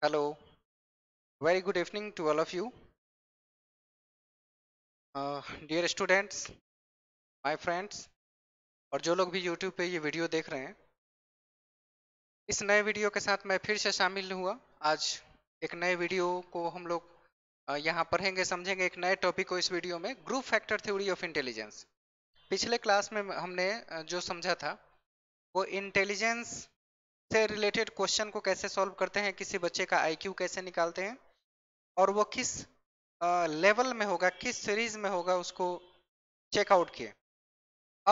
Hello. Very good evening to all of you. Uh, dear students, my friends, और जो लोग भी YouTube पे ये वीडियो देख रहे हैं इस नए वीडियो के साथ मैं फिर से शामिल हुआ आज एक नए वीडियो को हम लोग यहाँ पढ़ेंगे समझेंगे एक नए टॉपिक को इस वीडियो में group factor theory of intelligence पिछले क्लास में हमने जो समझा था वो इंटेलिजेंस से रिलेटेड क्वेश्चन को कैसे सॉल्व करते हैं किसी बच्चे का आईक्यू कैसे निकालते हैं और वो किस लेवल में होगा किस सीरीज में होगा उसको चेकआउट किए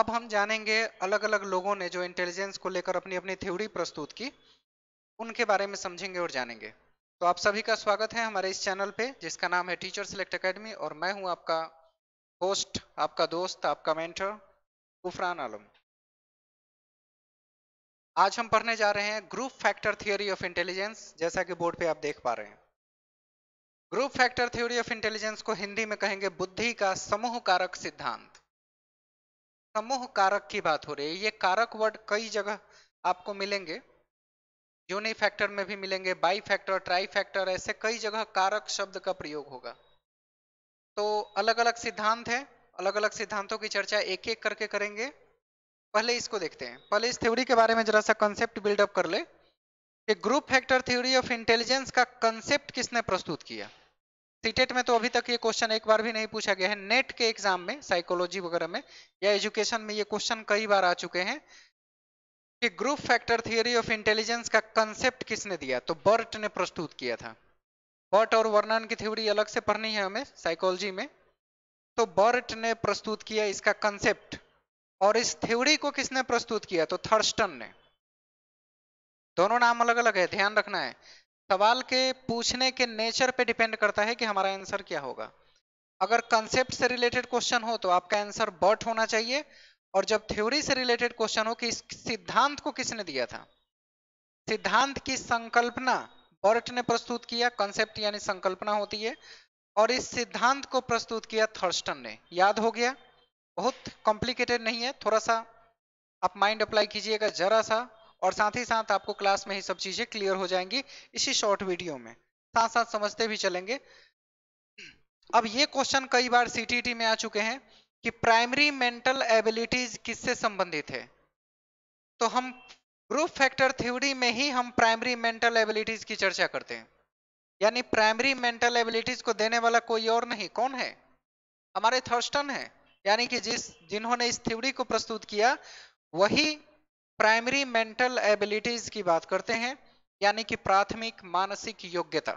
अब हम जानेंगे अलग अलग लोगों ने जो इंटेलिजेंस को लेकर अपनी अपनी थ्योरी प्रस्तुत की उनके बारे में समझेंगे और जानेंगे तो आप सभी का स्वागत है हमारे इस चैनल पे जिसका नाम है टीचर सिलेक्ट अकेडमी और मैं हूं आपका होस्ट आपका दोस्त आपका मेंटर उफरान आलम आज हम पढ़ने जा रहे हैं group factor theory of intelligence जैसा कि बोर्ड पे आप देख पा रहे हैं group factor theory of intelligence को हिंदी में कहेंगे बुद्धि का समूह कारक सिद्धांत समूह कारक की बात हो रही है ये कारक वर्ड कई जगह आपको मिलेंगे यूनि फैक्टर में भी मिलेंगे बाई फैक्टर ट्राई फैक्टर ऐसे कई जगह कारक शब्द का प्रयोग होगा तो अलग अलग सिद्धांत है अलग अलग सिद्धांतों की चर्चा एक एक करके करेंगे पहले इसको देखते हैं पहले इस थ्योरी के बारे में जरा सा कंसेप्ट बिल्डअप कर ले कि group factor theory of intelligence का कंसेप्ट किसने प्रस्तुत किया सीटेट e में तो अभी तक ये क्वेश्चन एक बार भी नहीं पूछा गया है नेट के एग्जाम में साइकोलॉजी वगैरह में या एजुकेशन में ये क्वेश्चन कई बार आ चुके हैं कि group factor theory of intelligence का कंसेप्ट किसने दिया तो बर्ट ने प्रस्तुत किया था बर्ट और वर्णन की थ्योरी अलग से पढ़नी है हमें साइकोलॉजी में तो बर्ट ने प्रस्तुत किया इसका कंसेप्ट और इस थ्योरी को किसने प्रस्तुत किया तो थर्स्टन ने दोनों नाम अलग अलग है ध्यान रखना है सवाल के पूछने के नेचर पे डिपेंड करता है कि हमारा आंसर क्या होगा अगर कंसेप्ट से रिलेटेड क्वेश्चन हो तो आपका आंसर बट होना चाहिए और जब थ्योरी से रिलेटेड क्वेश्चन हो कि इस सिद्धांत को किसने दिया था सिद्धांत की संकल्पना बर्ट ने प्रस्तुत किया कंसेप्ट यानी संकल्पना होती है और इस सिद्धांत को प्रस्तुत किया थर्स्टन ने याद हो गया बहुत कॉम्प्लिकेटेड नहीं है थोड़ा सा आप माइंड अप्लाई कीजिएगा जरा सा और साथ ही साथ आपको क्लास में ही सब चीजें क्लियर हो जाएंगी इसी शॉर्ट वीडियो में साथ साथ समझते भी चलेंगे अब ये क्वेश्चन कई बार सीटीटी में आ चुके हैं कि प्राइमरी मेंटल एबिलिटीज किससे संबंधित है तो हम ग्रुप फैक्टर थ्योरी में ही हम प्राइमरी मेंटल एबिलिटीज की चर्चा करते हैं यानी प्राइमरी मेंटल एबिलिटीज को देने वाला कोई और नहीं कौन है हमारे थर्स्टन है यानी कि जिस जिन्होंने इस थ्योरी को प्रस्तुत किया वही प्राइमरी मेंटल एबिलिटीज की बात करते हैं यानी कि प्राथमिक मानसिक योग्यता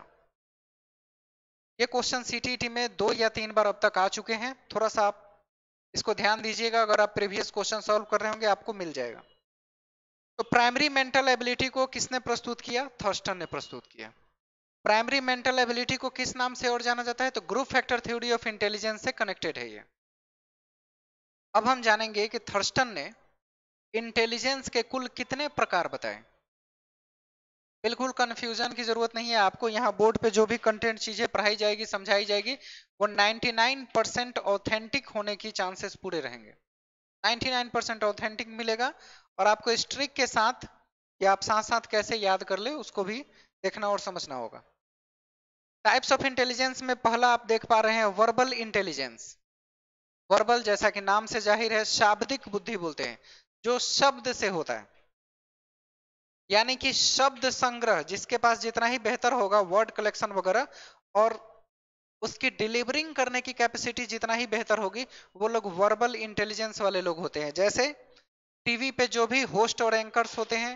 ये क्वेश्चन सीटीटी में दो या तीन बार अब तक आ चुके हैं थोड़ा सा आप इसको ध्यान दीजिएगा अगर आप प्रीवियस क्वेश्चन सॉल्व कर रहे होंगे आपको मिल जाएगा तो प्राइमरी मेंटल एबिलिटी को किसने प्रस्तुत किया थर्स्टन ने प्रस्तुत किया प्राइमरी मेंटल एबिलिटी को किस नाम से और जाना जाता है तो group factor theory of intelligence से कनेक्टेड है ये अब हम जानेंगे कि थर्स्टन ने इंटेलिजेंस के कुल कितने प्रकार बताए बिल्कुल कंफ्यूजन की जरूरत नहीं है आपको यहाँ बोर्ड पे जो भी कंटेंट चीजें पढ़ाई जाएगी समझाई जाएगी वो 99 परसेंट ऑथेंटिक होने की चांसेस पूरे रहेंगे 99 परसेंट ऑथेंटिक मिलेगा और आपको स्ट्रिक के साथ या आप साथ साथ कैसे याद कर ले उसको भी देखना और समझना होगा टाइप्स ऑफ इंटेलिजेंस में पहला आप देख पा रहे हैं वर्बल इंटेलिजेंस वर्बल जैसा कि नाम से जाहिर है शाब्दिक बुद्धि बोलते हैं जो शब्द से होता है यानी कि शब्द संग्रह जिसके पास जितना ही बेहतर होगा वर्ड कलेक्शन वगैरह और उसकी डिलीवरिंग करने की कैपेसिटी जितना ही बेहतर होगी वो लोग वर्बल इंटेलिजेंस वाले लोग होते हैं जैसे टीवी पे जो भी होस्ट और एंकर्स होते हैं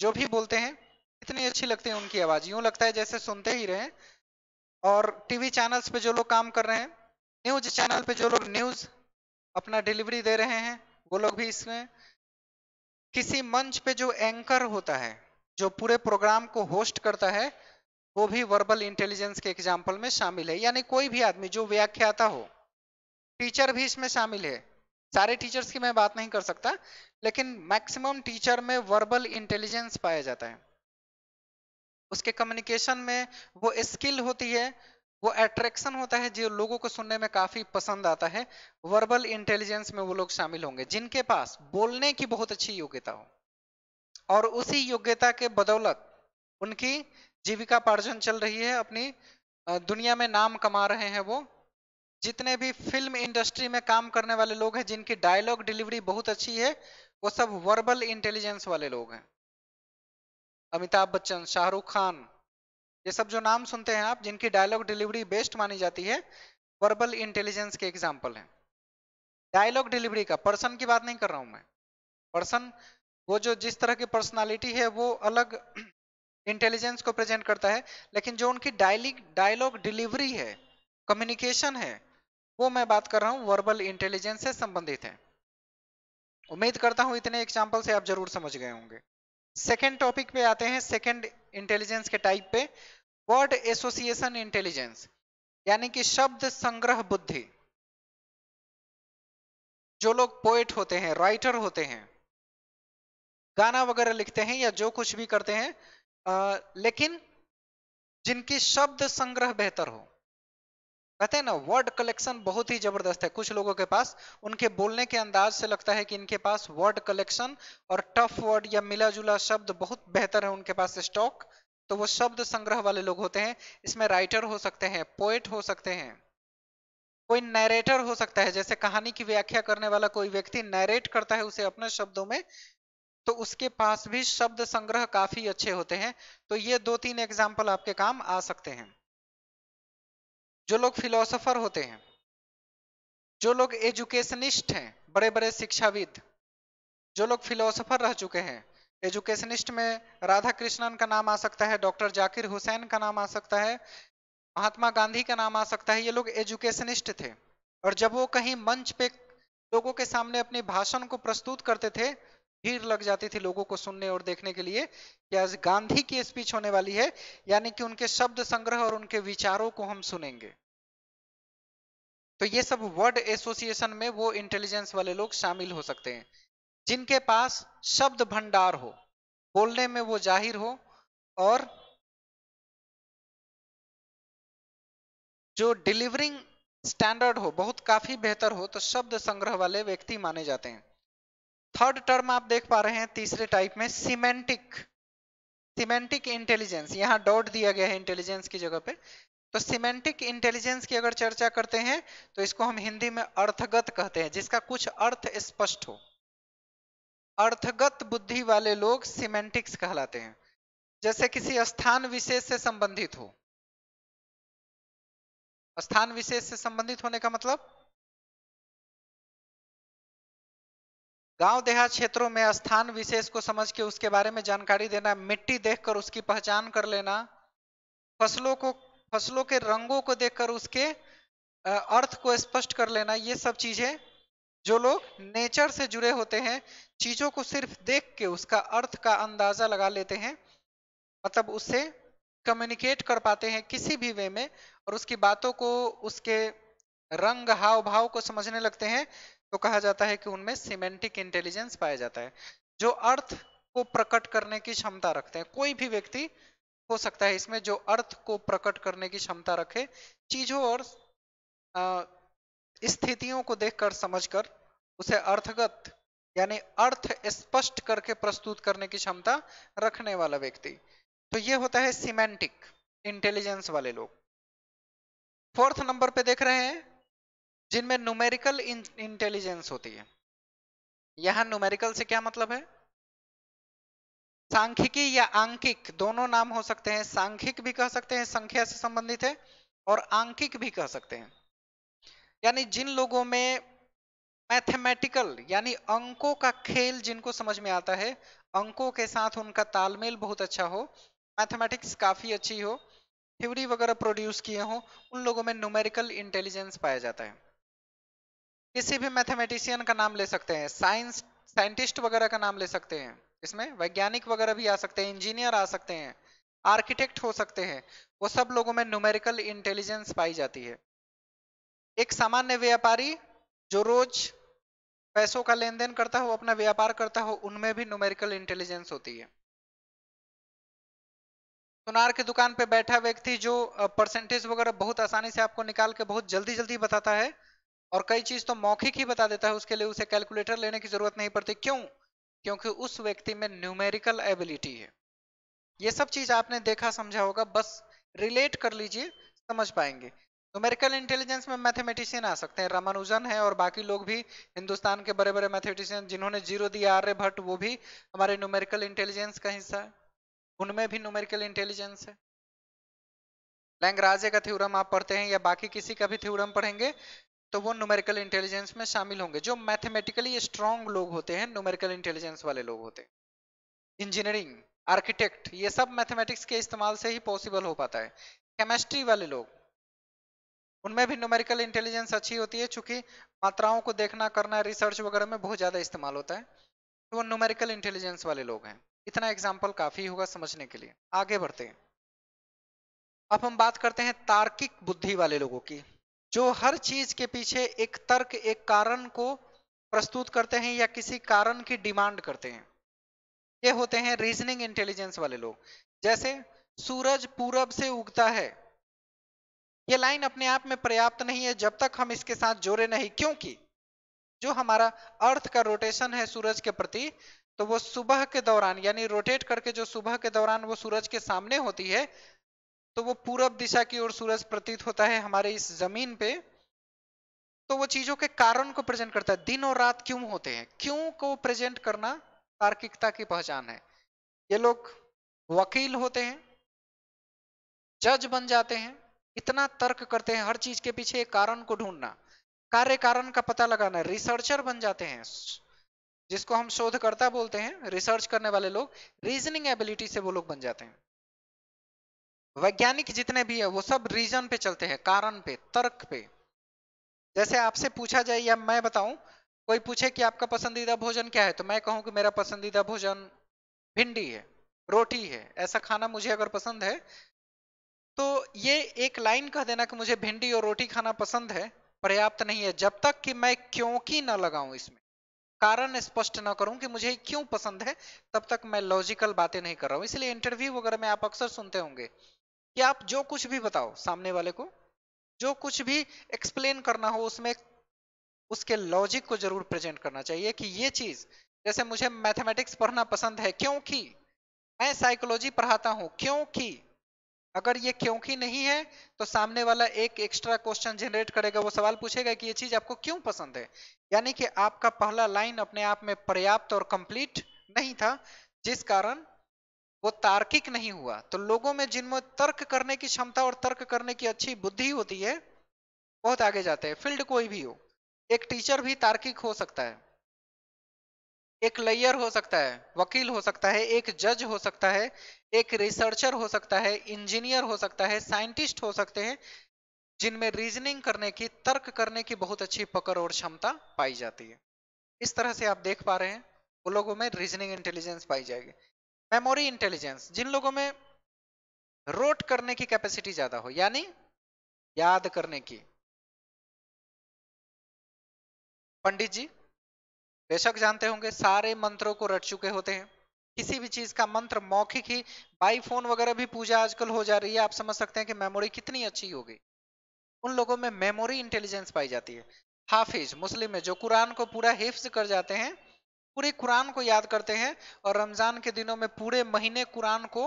जो भी बोलते हैं इतनी अच्छी लगती है उनकी आवाज यूं लगता है जैसे सुनते ही रहे और टीवी चैनल्स पे जो लोग काम कर रहे हैं न्यूज चैनल पे जो लोग न्यूज अपना डिलीवरी दे रहे हैं वो लोग भी इसमें किसी मंच पे जो एंकर होता है जो पूरे प्रोग्राम को होस्ट करता है वो भी वर्बल इंटेलिजेंस के एग्जाम्पल में शामिल है यानी कोई भी आदमी जो व्याख्याता हो टीचर भी इसमें शामिल है सारे टीचर्स की मैं बात नहीं कर सकता लेकिन मैक्सिमम टीचर में वर्बल इंटेलिजेंस पाया जाता है उसके कम्युनिकेशन में वो स्किल होती है वो अट्रैक्शन होता है जो लोगों को सुनने में काफी पसंद आता है वर्बल इंटेलिजेंस में वो लोग शामिल होंगे जिनके पास बोलने की बहुत अच्छी योग्यता हो और उसी योग्यता के बदौलत उनकी जीविका पार्जन चल रही है अपनी दुनिया में नाम कमा रहे हैं वो जितने भी फिल्म इंडस्ट्री में काम करने वाले लोग हैं जिनकी डायलॉग डिलीवरी बहुत अच्छी है वो सब वर्बल इंटेलिजेंस वाले लोग हैं अमिताभ बच्चन शाहरुख खान ये सब जो नाम सुनते हैं आप जिनकी डायलॉग डिलीवरी बेस्ट मानी जाती है वर्बल इंटेलिजेंस के एग्जाम्पल हैं डायलॉग डिलीवरी का पर्सन की बात नहीं कर रहा हूं मैं पर्सन वो जो जिस तरह की पर्सनालिटी है वो अलग इंटेलिजेंस को प्रेजेंट करता है लेकिन जो उनकी डायलॉग डिलीवरी है कम्युनिकेशन है वो मैं बात कर रहा हूँ वर्बल इंटेलिजेंस से संबंधित है उम्मीद करता हूँ इतने एग्जाम्पल से आप जरूर समझ गए होंगे सेकेंड टॉपिक पे आते हैं सेकेंड इंटेलिजेंस के टाइप पे वर्ड एसोसिएशन इंटेलिजेंस यानी कि शब्द संग्रह बुद्धि जो लोग पोएट होते हैं राइटर होते हैं गाना वगैरह लिखते हैं या जो कुछ भी करते हैं आ, लेकिन जिनकी शब्द संग्रह बेहतर हो कहते हैं ना वर्ड कलेक्शन बहुत ही जबरदस्त है कुछ लोगों के पास उनके बोलने के अंदाज से लगता है कि इनके पास वर्ड कलेक्शन और टफ वर्ड या मिला जुला शब्द बहुत बेहतर है उनके पास स्टॉक तो वो शब्द संग्रह वाले लोग होते हैं इसमें राइटर हो सकते हैं पोएट हो सकते हैं कोई नैरेटर हो सकता है जैसे कहानी की व्याख्या करने वाला कोई व्यक्ति नैरेट करता है उसे अपने शब्दों में तो उसके पास भी शब्द संग्रह काफी अच्छे होते हैं तो ये दो तीन एग्जाम्पल आपके काम आ सकते हैं जो लोग फिलोसोफर होते हैं जो लोग एजुकेशनिस्ट हैं बड़े बड़े शिक्षाविद जो लोग फिलोसोफर रह चुके हैं एजुकेशनिस्ट में राधा कृष्णन का नाम आ सकता है डॉक्टर जाकिर हुसैन का नाम आ सकता है महात्मा गांधी का नाम आ सकता है ये लोग एजुकेशनिस्ट थे और जब वो कहीं मंच पे लोगों के सामने अपने भाषण को प्रस्तुत करते थे भीड़ लग जाती थी लोगों को सुनने और देखने के लिए कि आज गांधी की स्पीच होने वाली है यानी कि उनके शब्द संग्रह और उनके विचारों को हम सुनेंगे तो ये सब वर्ड एसोसिएशन में वो इंटेलिजेंस वाले लोग शामिल हो सकते हैं जिनके पास शब्द भंडार हो बोलने में वो जाहिर हो और जो डिलीवरिंग स्टैंडर्ड हो बहुत काफी बेहतर हो तो शब्द संग्रह वाले व्यक्ति माने जाते हैं थर्ड टर्म आप देख पा रहे हैं तीसरे टाइप में सिमेंटिक सिमेंटिक इंटेलिजेंस यहाँ डॉट दिया गया है इंटेलिजेंस की जगह पे तो सिमेंटिक इंटेलिजेंस की अगर चर्चा करते हैं तो इसको हम हिंदी में अर्थगत कहते हैं जिसका कुछ अर्थ स्पष्ट हो अर्थगत बुद्धि वाले लोग सिमेंटिक्स कहलाते हैं जैसे किसी स्थान विशेष से संबंधित हो स्थान विशेष से संबंधित होने का मतलब गांव देहात क्षेत्रों में स्थान विशेष को समझ के उसके बारे में जानकारी देना मिट्टी देखकर उसकी पहचान कर लेना फसलों को फसलों के रंगों को देखकर उसके अर्थ को स्पष्ट कर लेना ये सब चीजें जो लोग नेचर से जुड़े होते हैं चीजों को सिर्फ देख के उसका अर्थ का अंदाजा लगा लेते हैं मतलब उससे कम्युनिकेट कर पाते हैं किसी भी वे में और उसकी बातों को उसके रंग हाव भाव को समझने लगते हैं तो कहा जाता है कि उनमें सिमेंटिक इंटेलिजेंस पाया जाता है जो अर्थ को प्रकट करने की क्षमता रखते हैं कोई भी व्यक्ति हो सकता है इसमें जो अर्थ को प्रकट करने की क्षमता रखे चीजों और स्थितियों को देखकर समझकर उसे अर्थगत यानी अर्थ स्पष्ट करके प्रस्तुत करने की क्षमता रखने वाला व्यक्ति तो ये होता है सिमेंटिक इंटेलिजेंस वाले लोग फोर्थ नंबर पे देख रहे हैं जिनमें न्यूमेरिकल इंटेलिजेंस होती है यहां न्यूमेरिकल से क्या मतलब है सांख्यिकी या आंकिक दोनों नाम हो सकते हैं सांख्यिक भी कह सकते हैं संख्या से संबंधित है और आंकिक भी कह सकते हैं यानी जिन लोगों में मैथमेटिकल यानी अंकों का खेल जिनको समझ में आता है अंकों के साथ उनका तालमेल बहुत अच्छा हो मैथमेटिक्स काफी अच्छी हो थ्योरी वगैरह प्रोड्यूस किए हो उन लोगों में न्यूमेरिकल इंटेलिजेंस पाया जाता है किसी भी मैथमेटिशियन का नाम ले सकते हैं साइंस साइंटिस्ट वगैरह का नाम ले सकते हैं इसमें वैज्ञानिक वगैरह भी आ सकते हैं इंजीनियर आ सकते हैं आर्किटेक्ट हो सकते हैं वो सब लोगों में न्यूमेरिकल इंटेलिजेंस पाई जाती है एक सामान्य व्यापारी जो रोज पैसों का लेन देन करता हो अपना व्यापार करता हो उनमें भी न्यूमेरिकल इंटेलिजेंस होती है सुनार की दुकान पे बैठा व्यक्ति जो परसेंटेज वगैरह बहुत आसानी से आपको निकाल के बहुत जल्दी जल्दी बताता है और कई चीज तो मौखिक ही बता देता है उसके लिए उसे कैलकुलेटर लेने की जरूरत नहीं पड़ती क्यों क्योंकि उस व्यक्ति में न्यूमेरिकल एबिलिटी है ये सब चीज आपने देखा समझा होगा बस रिलेट कर लीजिए समझ पाएंगे न्यूमेरिकल इंटेलिजेंस में मैथमेटिशियन आ सकते हैं रामानुजन है और बाकी लोग भी हिंदुस्तान के बड़े बड़े मैथमेटिशियन जिन्होंने जीरो दिया आर्य भट्ट वो भी हमारे न्यूमेरिकल इंटेलिजेंस का हिस्सा है उनमें भी न्यूमेरिकल इंटेलिजेंस है लैंगराजे का थ्योरम आप पढ़ते हैं या बाकी किसी का भी थ्योरम पढ़ेंगे तो वो न्यूमेरिकल इंटेलिजेंस में शामिल होंगे जो मैथमेटिकली स्ट्रॉन्ग लोग होते हैं न्यूमेरिकल इंटेलिजेंस वाले लोग होते हैं इंजीनियरिंग आर्किटेक्ट ये सब मैथमेटिक्स के इस्तेमाल से ही पॉसिबल हो पाता है केमिस्ट्री वाले लोग उनमें भी न्यूमेरिकल इंटेलिजेंस अच्छी होती है चूंकि मात्राओं को देखना करना रिसर्च वगैरह में बहुत ज़्यादा इस्तेमाल होता है तो वो न्यूमेरिकल इंटेलिजेंस वाले लोग हैं इतना एग्जाम्पल काफ़ी होगा समझने के लिए आगे बढ़ते हैं अब हम बात करते हैं तार्किक बुद्धि वाले लोगों की जो हर चीज के पीछे एक तर्क एक कारण को प्रस्तुत करते हैं या किसी कारण की डिमांड करते हैं ये होते हैं रीजनिंग इंटेलिजेंस वाले लोग जैसे सूरज पूरब से उगता है ये लाइन अपने आप में पर्याप्त नहीं है जब तक हम इसके साथ जोड़े नहीं क्योंकि जो हमारा अर्थ का रोटेशन है सूरज के प्रति तो वो सुबह के दौरान यानी रोटेट करके जो सुबह के दौरान वो सूरज के सामने होती है तो वो पूरब दिशा की ओर सूरज प्रतीत होता है हमारे इस जमीन पे तो वो चीजों के कारण को प्रेजेंट करता है दिन और रात क्यों होते हैं क्यों को प्रेजेंट करना तार्किकता की पहचान है ये लोग वकील होते हैं जज बन जाते हैं इतना तर्क करते हैं हर चीज के पीछे एक कारण को ढूंढना कार्य कारण का पता लगाना रिसर्चर बन जाते हैं जिसको हम शोधकर्ता बोलते हैं रिसर्च करने वाले लोग रीजनिंग एबिलिटी से वो लोग बन जाते हैं वैज्ञानिक जितने भी है वो सब रीजन पे चलते हैं कारण पे तर्क पे जैसे आपसे पूछा जाए या मैं बताऊं कोई पूछे कि आपका पसंदीदा भोजन क्या है तो मैं कहूं कि मेरा पसंदीदा भोजन भिंडी है रोटी है ऐसा खाना मुझे अगर पसंद है तो ये एक लाइन कह देना कि मुझे भिंडी और रोटी खाना पसंद है पर्याप्त नहीं है जब तक कि मैं क्योंकि ना लगाऊं इसमें कारण स्पष्ट ना करूं कि मुझे क्यों पसंद है तब तक मैं लॉजिकल बातें नहीं कर रहा हूं इसलिए इंटरव्यू वगैरह में आप अक्सर सुनते होंगे कि आप जो कुछ भी बताओ सामने वाले को जो कुछ भी एक्सप्लेन करना हो उसमें उसके लॉजिक को जरूर प्रेजेंट करना चाहिए कि ये चीज जैसे मुझे मैथमेटिक्स पढ़ना पसंद है क्योंकि मैं साइकोलॉजी पढ़ाता हूं क्योंकि अगर ये क्योंकि नहीं है तो सामने वाला एक एक्स्ट्रा क्वेश्चन जनरेट करेगा वो सवाल पूछेगा कि ये चीज आपको क्यों पसंद है यानी कि आपका पहला लाइन अपने आप में पर्याप्त और कंप्लीट नहीं था जिस कारण वो तार्किक नहीं हुआ तो लोगों में जिनमें तर्क करने की क्षमता और तर्क करने की अच्छी बुद्धि होती है बहुत आगे जाते हैं फील्ड कोई भी हो एक टीचर भी तार्किक हो सकता है एक लेयर हो सकता है वकील हो सकता है एक जज हो सकता है एक रिसर्चर हो सकता है इंजीनियर हो सकता है साइंटिस्ट हो सकते हैं जिनमें रीजनिंग करने की तर्क करने की बहुत अच्छी पकड़ और क्षमता पाई जाती है इस तरह से आप देख पा रहे हैं वो लोगों में रीजनिंग इंटेलिजेंस पाई जाएगी मेमोरी इंटेलिजेंस जिन लोगों में रोट करने की कैपेसिटी ज्यादा हो यानी याद करने की पंडित जी बेशक जानते होंगे सारे मंत्रों को रट चुके होते हैं किसी भी चीज का मंत्र मौखिक ही बाई फोन वगैरह भी पूजा आजकल हो जा रही है आप समझ सकते हैं कि मेमोरी कितनी अच्छी होगी उन लोगों में मेमोरी इंटेलिजेंस पाई जाती है हाफिज मुस्लिम में जो कुरान को पूरा हिफ्ज कर जाते हैं पूरे कुरान को याद करते हैं और रमजान के दिनों में पूरे महीने कुरान को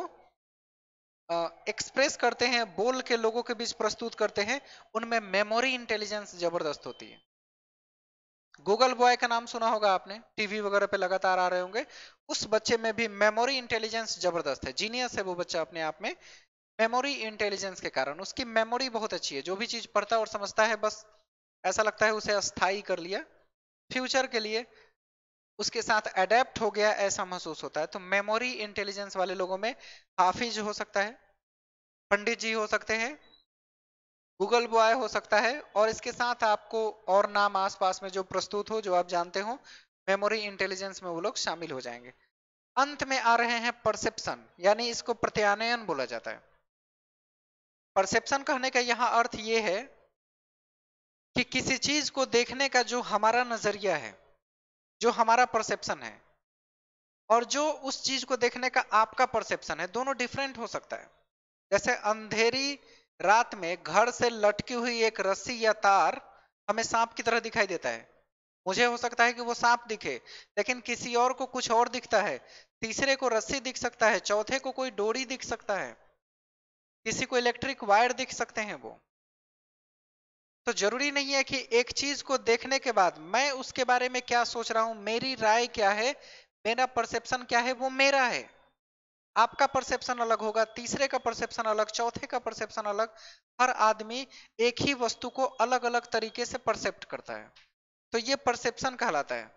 एक्सप्रेस करते हैं बोल के लोगों के बीच प्रस्तुत करते हैं उनमें मेमोरी इंटेलिजेंस जबरदस्त होती है गूगल बॉय का नाम सुना होगा आपने टीवी वगैरह पे लगातार आ रहे होंगे उस बच्चे में भी मेमोरी इंटेलिजेंस जबरदस्त है जीनियस है वो बच्चा अपने आप में मेमोरी इंटेलिजेंस के कारण उसकी मेमोरी बहुत अच्छी है जो भी चीज पढ़ता और समझता है बस ऐसा लगता है उसे अस्थाई कर लिया फ्यूचर के लिए उसके साथ अडेप्ट हो गया ऐसा महसूस होता है तो मेमोरी इंटेलिजेंस वाले लोगों में हाफिज हो सकता है पंडित जी हो सकते हैं गूगल बॉय हो सकता है और इसके साथ आपको और नाम आसपास में जो प्रस्तुत हो जो आप जानते हो मेमोरी इंटेलिजेंस में वो लोग शामिल हो जाएंगे अंत में आ रहे हैं परसेप्शन यानी इसको प्रत्यानयन बोला जाता है परसेप्शन कहने का यहां अर्थ ये है कि किसी चीज को देखने का जो हमारा नजरिया है जो हमारा परसेप्शन है और जो उस चीज को देखने का आपका परसेप्शन है दोनों डिफरेंट हो सकता है जैसे अंधेरी रात में घर से लटकी हुई एक रस्सी या तार हमें सांप की तरह दिखाई देता है मुझे हो सकता है कि वो सांप दिखे लेकिन किसी और को कुछ और दिखता है तीसरे को रस्सी दिख सकता है चौथे को कोई डोरी दिख सकता है किसी को इलेक्ट्रिक वायर दिख सकते हैं वो तो जरूरी नहीं है कि एक चीज को देखने के बाद मैं उसके बारे में क्या सोच रहा हूं मेरी राय क्या है मेरा परसेप्शन क्या है वो मेरा है आपका परसेप्शन अलग होगा तीसरे का परसेप्शन अलग चौथे का परसेप्शन अलग हर आदमी एक ही वस्तु को अलग अलग तरीके से परसेप्ट करता है तो ये परसेप्शन कहलाता है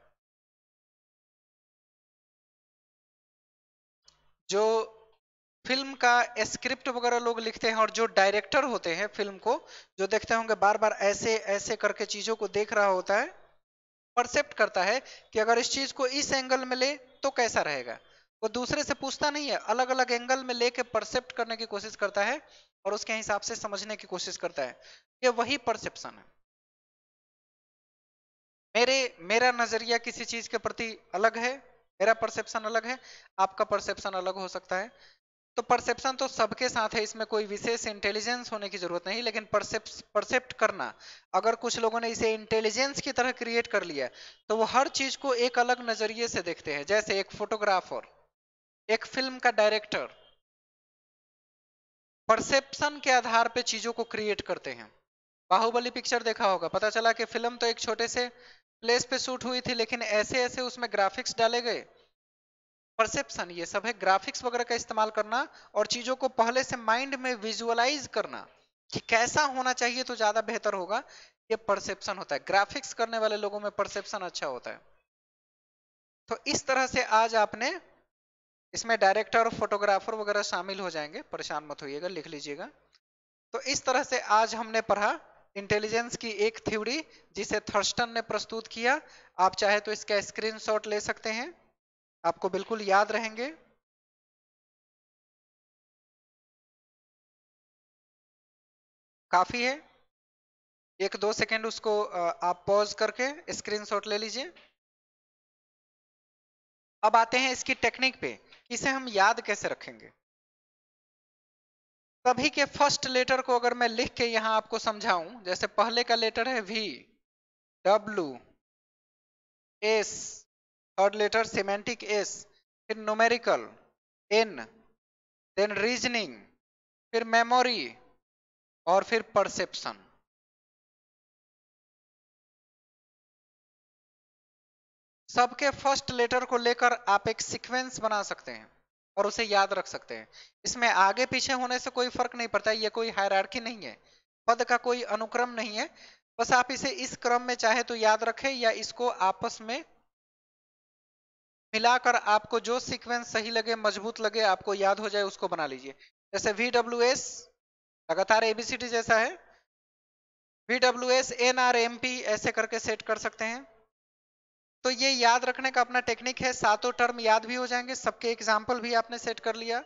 जो फिल्म का स्क्रिप्ट वगैरह लोग लिखते हैं और जो डायरेक्टर होते हैं फिल्म को जो देखते होंगे बार बार ऐसे ऐसे करके चीजों को देख रहा होता है परसेप्ट करता है कि अगर इस चीज को इस एंगल में ले तो कैसा रहेगा वो दूसरे से पूछता नहीं है अलग अलग एंगल में लेके परसेप्ट करने की कोशिश करता है और उसके हिसाब से समझने की कोशिश करता है ये वही परसेप्शन है मेरे मेरा नजरिया किसी चीज के प्रति अलग है मेरा परसेप्शन अलग है आपका परसेप्शन अलग हो सकता है तो परसेप्शन तो सबके साथ है इसमें कोई विशेष इंटेलिजेंस होने की जरूरत नहीं लेकिन परसेप्ट करना अगर कुछ लोगों ने इसे इंटेलिजेंस की तरह क्रिएट कर लिया तो वो हर चीज को एक अलग नजरिए से देखते हैं जैसे एक फोटोग्राफर एक फिल्म का डायरेक्टर परसेप्शन के आधार पे चीजों को क्रिएट करते हैं बाहुबली पिक्चर देखा होगा पता चला कि फिल्म तो एक छोटे से प्लेस पे शूट हुई थी लेकिन ऐसे ऐसे उसमें ग्राफिक्स डाले गए परसेप्शन ये सब है ग्राफिक्स वगैरह का इस्तेमाल करना और चीजों को पहले से माइंड में विजुअलाइज करना कि कैसा होना चाहिए तो ज्यादा बेहतर होगा ये परसेप्शन होता है ग्राफिक्स करने वाले लोगों में परसेप्शन अच्छा होता है तो इस तरह से आज आपने इसमें डायरेक्टर और फोटोग्राफर वगैरह शामिल हो जाएंगे परेशान मत होइएगा लिख लीजिएगा तो इस तरह से आज हमने पढ़ा इंटेलिजेंस की एक थ्योरी जिसे थर्स्टन ने प्रस्तुत किया आप चाहे तो इसका स्क्रीनशॉट ले सकते हैं आपको बिल्कुल याद रहेंगे काफी है एक दो सेकंड उसको आप पॉज करके स्क्रीनशॉट ले लीजिए अब आते हैं इसकी टेक्निक पे इसे हम याद कैसे रखेंगे सभी के फर्स्ट लेटर को अगर मैं लिख के यहां आपको समझाऊं जैसे पहले का लेटर है V W S third letter semantic S फिर नोमेरिकल एन देन रीजनिंग फिर मेमोरी और फिर परसेप्शन सबके फर्स्ट लेटर को लेकर आप एक सीक्वेंस बना सकते हैं और उसे याद रख सकते हैं इसमें आगे पीछे होने से कोई फर्क नहीं पड़ता ये कोई हायरार्की नहीं है पद का कोई अनुक्रम नहीं है बस आप इसे इस क्रम में चाहे तो याद रखें या इसको आपस में मिलाकर आपको जो सीक्वेंस सही लगे मजबूत लगे आपको याद हो जाए उसको बना लीजिए जैसे वी डब्ल्यू एस लगातार एबीसीडी जैसा है V W S N R M P ऐसे करके सेट कर सकते हैं तो ये याद रखने का अपना टेक्निक है सातों टर्म याद भी हो जाएंगे सबके एग्जाम्पल भी आपने सेट कर लिया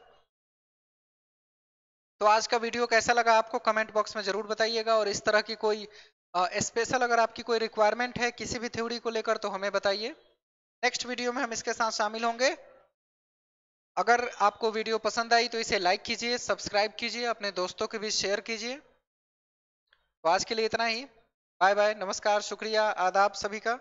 तो आज का वीडियो कैसा लगा आपको कमेंट बॉक्स में जरूर बताइएगा और इस तरह की कोई स्पेशल अगर आपकी कोई रिक्वायरमेंट है किसी भी थ्योरी को लेकर तो हमें बताइए नेक्स्ट वीडियो में हम इसके साथ शामिल होंगे अगर आपको वीडियो पसंद आई तो इसे लाइक कीजिए सब्सक्राइब कीजिए अपने दोस्तों के बीच शेयर कीजिए तो आज के लिए इतना ही बाय बाय नमस्कार शुक्रिया आदाब सभी का